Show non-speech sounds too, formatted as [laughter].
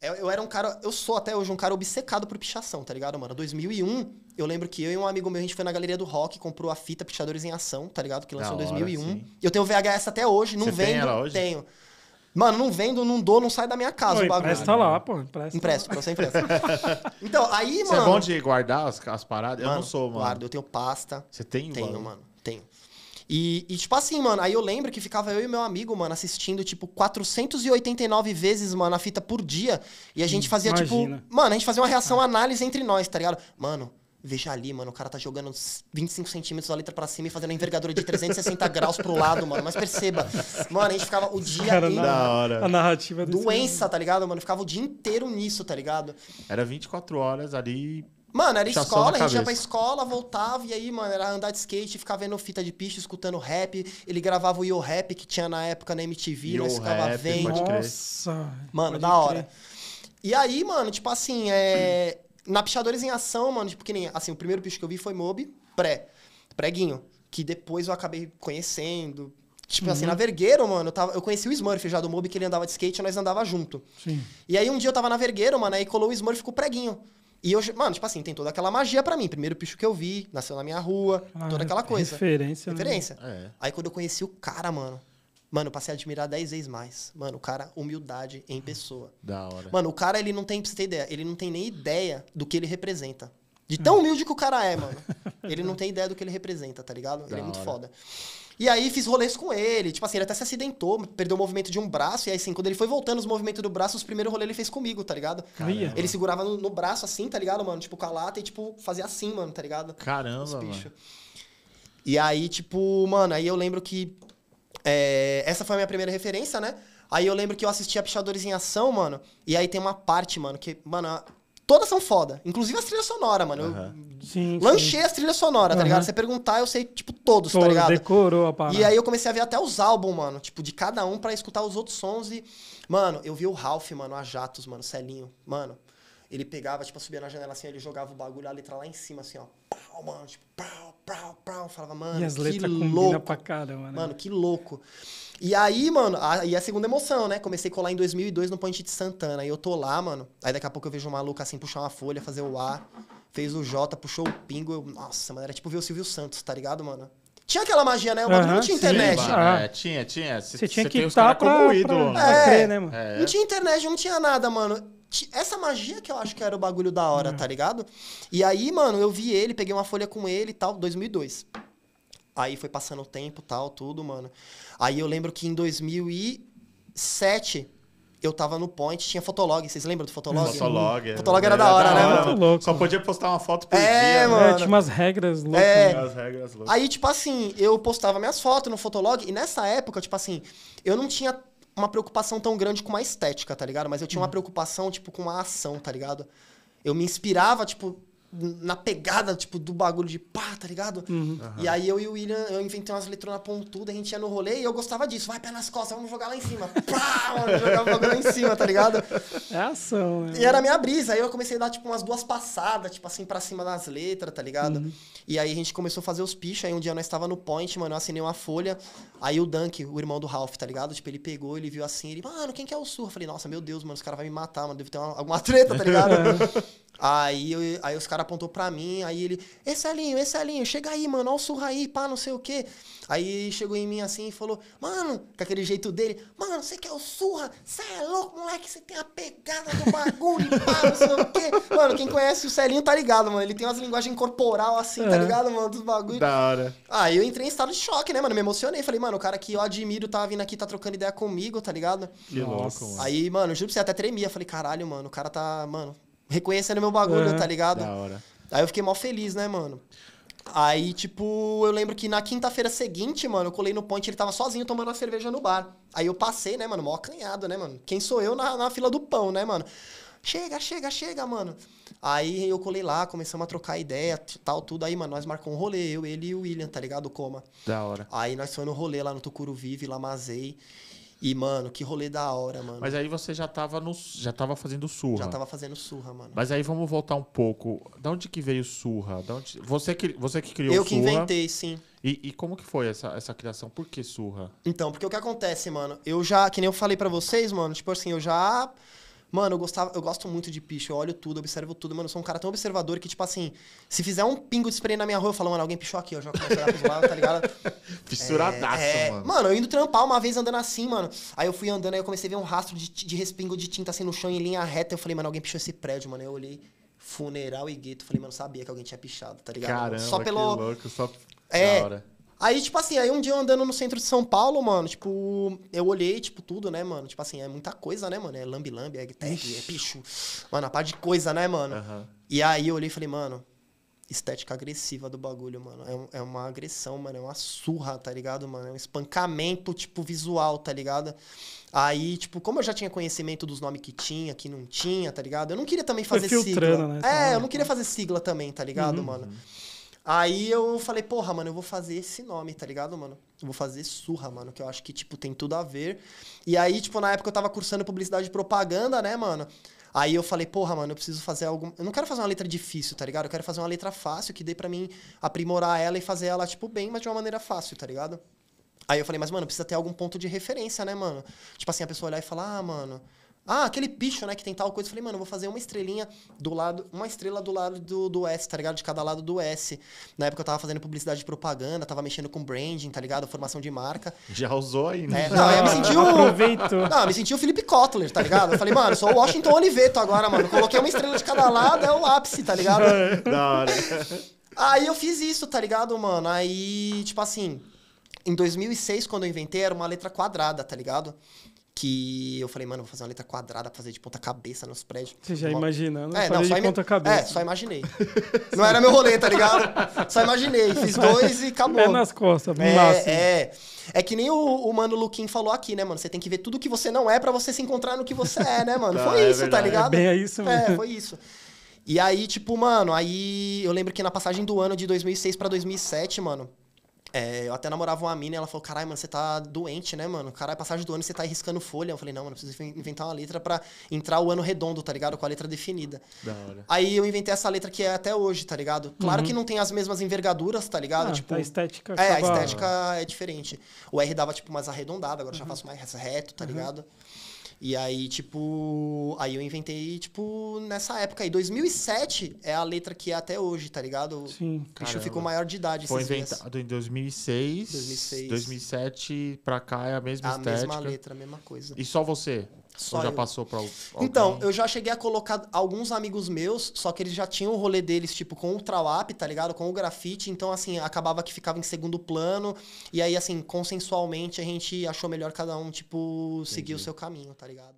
Eu, é, eu, era um cara. Eu sou até hoje um cara obcecado por pichação, tá ligado, mano? 2001, eu lembro que eu e um amigo meu, a gente foi na galeria do rock, comprou a fita Pichadores em Ação, tá ligado? Que lançou em 2001. Sim. Eu tenho VHS até hoje, não Você vendo. Tem ela hoje? Tenho. Mano, não vendo, não dou, não sai da minha casa não, o bagulho. Empresta lá, pô. Empresta. Empresto, pra você empresta. [laughs] então, aí, mano. Você é bom de guardar as, as paradas? Mano, eu não sou, mano. Guardo, eu tenho pasta. Você tem, mano? Tenho, mano tenho. E, e, tipo assim, mano, aí eu lembro que ficava eu e meu amigo, mano, assistindo, tipo, 489 vezes, mano, a fita por dia. E a gente fazia, tipo, Imagina. tipo. Mano, a gente fazia uma reação ah. análise entre nós, tá ligado? Mano, Veja ali, mano, o cara tá jogando 25 centímetros da letra pra cima e fazendo a envergadura de 360 [laughs] graus pro lado, mano. Mas perceba, mano, a gente ficava o dia cara, inteiro. Da hora. A narrativa Doença, tá ligado, mano? Ficava o dia inteiro nisso, tá ligado? Era 24 horas ali Mano, era escola, a gente ia pra escola, voltava, e aí, mano, era andar de skate, ficar vendo fita de picho, escutando rap. Ele gravava o Yo Rap que tinha na época na MTV, Yo nós ficava rap, vendo. Nossa! Mano, da hora. Crer. E aí, mano, tipo assim, é... na Pichadores em Ação, mano, tipo que nem. Assim, o primeiro picho que eu vi foi Mob, pré. Preguinho. Que depois eu acabei conhecendo. Tipo assim, uhum. assim, na Vergueiro, mano, eu, tava, eu conheci o Smurf já do Mob, que ele andava de skate e nós andava junto. Sim. E aí um dia eu tava na Vergueiro, mano, aí colou o Smurf com o preguinho. E eu, mano, tipo assim, tem toda aquela magia para mim. Primeiro bicho que eu vi, nasceu na minha rua, ah, toda é aquela coisa. Referência. Né? Referência. É. Aí quando eu conheci o cara, mano, Mano, passei a admirar dez vezes mais. Mano, o cara, humildade em pessoa. Da hora. Mano, o cara, ele não tem, pra você ter ideia, ele não tem nem ideia do que ele representa. De tão humilde que o cara é, mano. [laughs] Ele não tem ideia do que ele representa, tá ligado? Da ele é muito hora. foda. E aí fiz rolês com ele. Tipo assim, ele até se acidentou, perdeu o movimento de um braço. E aí, assim, quando ele foi voltando os movimentos do braço, os primeiros rolês ele fez comigo, tá ligado? Caramba. Ele segurava no, no, braço assim, tá ligado, mano? Tipo, com a lata e, tipo, fazia assim, mano, tá ligado? Caramba, mano. E aí, tipo, mano, aí eu lembro que. É, essa foi a minha primeira referência, né? Aí eu lembro que eu assisti a Pichadores em Ação, mano. E aí tem uma parte, mano, que, mano, Todas são foda. Inclusive as trilhas sonoras, mano. Uhum. Eu sim, lanchei sim. as trilhas sonoras, uhum. tá ligado? Você perguntar, eu sei, tipo, todos, Todo, tá ligado? Decorou a parada. E aí eu comecei a ver até os álbuns, mano. Tipo, de cada um para escutar os outros sons e... Mano, eu vi o Ralph, mano, a Jatos, mano, Celinho. Mano, ele pegava, tipo, subia na janela assim, ele jogava o bagulho, a letra lá em cima, assim, ó. Pau, mano, tipo, pau, pau, pau. Falava, mano, e as que louco. Pra cara, mano. Né? mano, que louco. E aí, mano, aí a segunda emoção, né? Comecei a colar em 2002 no Point de Santana. Aí eu tô lá, mano. Aí daqui a pouco eu vejo um maluco assim puxar uma folha, fazer o A. Fez o J, puxou o pingo. Eu... nossa, mano, era tipo ver o Silvio Santos, tá ligado, mano? Tinha aquela magia, né? O bagulho uhum, não tinha internet. Sim, é, ah. é, tinha, tinha. Você tinha que estar tá pra, pra, pra, é, crer, né, é. mano? É. Não tinha internet, não tinha nada, mano essa magia que eu acho que era o bagulho da hora, tá uhum. ligado? E aí, mano, eu vi ele, peguei uma folha com ele e tal, 2002. Aí foi passando o tempo, tal, tudo, mano. Aí eu lembro que em 2007 eu tava no Point, tinha Fotolog. Vocês lembram do Fotolog? Uhum. Fotolog. É, fotolog era, era, é, da hora, da né, hora né? Mano? Louco. Só podia postar uma foto por é, dia. Mano. É, tinha umas regras loucas. É. Né? Regras loucas. Aí, tipo assim, eu postava minhas fotos no Fotolog. E nessa época, tipo assim, eu não tinha uma preocupação tão grande com a estética, tá ligado? Mas eu tinha uma uhum. preocupação, tipo, com a ação, tá ligado? Eu me inspirava, tipo, na pegada, tipo, do bagulho de pá, tá ligado? Uhum. Uhum. E aí eu e o William, eu inventei umas na pontudas, a gente ia no rolê e eu gostava disso. Vai, pé nas costas, vamos jogar lá em cima. [laughs] pá, mano, jogava o bagulho lá em cima, tá ligado? É ação, né? E era a minha brisa. Aí eu comecei a dar, tipo, umas duas passadas, tipo assim, pra cima das letras, tá ligado? Uhum. E aí a gente começou a fazer os pichos. Aí um dia nós estava no point, mano, eu assinei uma folha. Aí o Dunk, o irmão do Ralph, tá ligado? Tipo, ele pegou, ele viu assim, ele, mano, quem que é o Sur? Eu falei, nossa, meu Deus, mano, os caras vão me matar, mano, deve ter uma, alguma treta, tá ligado? [laughs] Aí, eu, aí os caras apontou pra mim, aí ele, esse Elinho, esse Elinho, chega aí, mano, olha o surra aí, pá, não sei o quê. Aí chegou em mim assim e falou, mano, com aquele jeito dele, mano, você quer o surra? Você é louco, moleque, você tem a pegada do bagulho, pá, não sei o quê. Mano, quem conhece o Celinho tá ligado, mano, ele tem umas linguagens corporal assim, tá é. tá ligado, mano, dos bagulhos. Da hora. Aí eu entrei em estado de choque, né, mano, me emocionei, falei, mano, o cara que eu admiro tá vindo aqui, tá trocando ideia comigo, tá ligado? Que Nossa. louco, mano. Aí, mano, juro pra você, até tremia, falei, caralho, mano, o cara tá, mano reconhecendo meu bagulho, uhum, tá é, ligado? Da hora. Aí eu fiquei mal feliz, né, mano? Aí, tipo, eu lembro que na quinta-feira seguinte, mano, eu colei no ponte, ele tava sozinho tomando uma cerveja no bar. Aí eu passei, né, mano, mó acanhado, né, mano? Quem sou eu na, na fila do pão, né, mano? Chega, chega, chega, mano. Aí eu colei lá, começamos a trocar ideia, tal, tudo. Aí, mano, nós marcamos um rolê, eu, ele e o William, tá ligado? Coma. Da hora. Aí nós fomos no rolê lá no Tucuruvi, lá Mazei. E, mano, que rolê da hora, mano. Mas aí você já tava, no, já tava fazendo surra. Já tava fazendo surra, mano. Mas aí vamos voltar um pouco. Da onde que veio surra? Da onde... você, que, você que criou Eu surra. Eu que inventei, sim. E, e, como que foi essa, essa criação? Por que surra? Então, porque o que acontece, mano? Eu já, que nem eu falei para vocês, mano, tipo assim, eu já Mano, eu, gostava, eu gosto muito de picho, eu olho tudo, observo tudo. Mano, eu sou um cara tão observador que, tipo assim, se fizer um pingo de spray na minha rua, eu falo, mano, alguém pichou aqui, eu já começo a olhar lá, tá ligado? [laughs] Fissuradaço, é, é... mano. Mano, eu indo trampar uma vez andando assim, mano. Aí eu fui andando, aí eu comecei a ver um rastro de, de respingo de tinta assim no chão em linha reta. Eu falei, mano, alguém pichou esse prédio, mano. Eu olhei, funeral e gueto. Falei, mano, sabia que alguém tinha pichado, tá ligado? Caramba, só pelo. Que louco, só. É. Aí, tipo assim, aí um dia eu andando no centro de São Paulo, mano, tipo, eu olhei, tipo, tudo, né, mano? Tipo assim, é muita coisa, né, mano? É lambi-lambi, é tag, é pichu. Mano, a parte de coisa, né, mano? Uhum. E aí eu olhei e falei, mano, estética agressiva do bagulho, mano. É, é, uma agressão, mano. É uma surra, tá ligado, mano? É um espancamento, tipo, visual, tá ligado? Aí, tipo, como eu já tinha conhecimento dos nomes que tinha, que não tinha, tá ligado? Eu não queria também fazer Foi filtrando, sigla. Né? É, tá, eu não queria tá. fazer sigla também, tá ligado, uhum. mano? Uhum. Aí eu falei, porra, mano, eu vou fazer esse nome, tá ligado, mano? Eu vou fazer surra, mano, que eu acho que, tipo, tem tudo a ver. E aí, tipo, na época eu tava cursando publicidade e propaganda, né, mano? Aí eu falei, porra, mano, eu preciso fazer algum. Eu não quero fazer uma letra difícil, tá ligado? Eu quero fazer uma letra fácil que dê para mim aprimorar ela e fazer ela, tipo, bem, mas de uma maneira fácil, tá ligado? Aí eu falei, mas, mano, precisa ter algum ponto de referência, né, mano? Tipo assim, a pessoa olhar e falar, ah, mano, ah, aquele picho, né, que tem tal coisa. Eu falei, mano, eu vou fazer uma estrelinha do lado, uma estrela do lado do, do S, tá ligado? De cada lado do S. Na época eu tava fazendo publicidade de propaganda, tava mexendo com branding, tá ligado? Formação de marca. Já usou aí, né? É, não, eu me senti o. Aproveitou. [laughs] Não, eu me senti o Felipe Kotler, tá ligado? Eu falei, mano, eu sou o Washington Oliveto agora, mano. coloquei uma estrela de cada lado, é o ápice, tá ligado? [laughs] Da hora. Aí eu fiz isso, tá ligado, mano? Aí, tipo assim, em 2006, quando eu inventei, era uma letra quadrada, tá ligado? que eu falei, mano, vou fazer uma letra quadrada pra fazer de ponta cabeça nos prédios. Você já imaginando? É, não, só de ponta cabeça. É, só imaginei. não era meu rolê, tá ligado? Só imaginei. Fiz [laughs] dois e acabou. É nas costas, é, máximo. É. É que nem o, o mano Luquim falou aqui, né, mano? Você tem que ver tudo que você não é para você se encontrar no que você é, né, mano? Tá, [laughs] foi ah, é isso, tá é ligado? É bem é isso mesmo. É, foi isso. E aí, tipo, mano, aí eu lembro que na passagem do ano de 2006 para 2007, mano, é, eu até namorava uma mina e ela falou: Caralho, mano, você tá doente, né, mano? Caralho, passagem do ano você tá arriscando folha. Eu falei: Não, mano, eu preciso inventar uma letra para entrar o ano redondo, tá ligado? Com a letra definida. Da hora. Aí eu inventei essa letra que é até hoje, tá ligado? Claro uhum. que não tem as mesmas envergaduras, tá ligado? Ah, tipo, a estética. É, a estética é diferente. O R dava, tipo, mais arredondado, agora uhum. já faço mais reto, tá uhum. ligado? E aí, tipo, aí eu inventei, tipo, nessa época aí. 2007 é a letra que é até hoje, tá ligado? Sim, cara. O bicho ficou maior de idade. Foi inventado dias. em 2006, 2006. 2007 pra cá é a mesma a é estética. A mesma letra, a mesma coisa. E só você? Só Ou já eu. passou pra então, alguém? Então, eu já cheguei a colocar alguns amigos meus, só que eles já tinham o rolê deles, tipo, com o trauap, tá ligado? Com o grafite. Então, assim, acabava que ficava em segundo plano. E aí, assim, consensualmente, a gente achou melhor cada um, tipo, seguir o seu caminho, tá ligado?